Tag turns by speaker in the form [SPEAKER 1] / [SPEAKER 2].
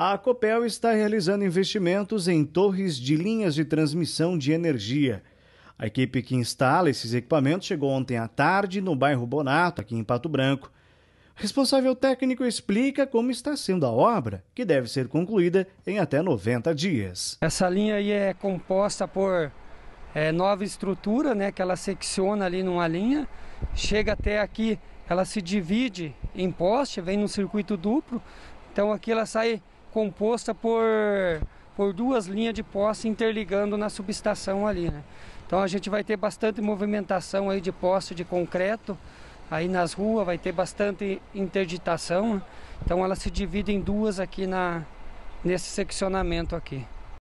[SPEAKER 1] A Copel está realizando investimentos em torres de linhas de transmissão de energia. A equipe que instala esses equipamentos chegou ontem à tarde no bairro Bonato, aqui em Pato Branco. O responsável técnico explica como está sendo a obra, que deve ser concluída em até 90 dias. Essa linha aí é composta por
[SPEAKER 2] é, nova estrutura, né, que ela secciona ali numa linha, chega até aqui, ela se divide em poste, vem num circuito duplo, então aqui ela sai composta por, por duas linhas de poste interligando na subestação ali. Né? Então a gente vai ter bastante movimentação aí de poste de concreto aí nas ruas, vai ter bastante interditação. Né? Então ela se divide em duas aqui na, nesse seccionamento aqui.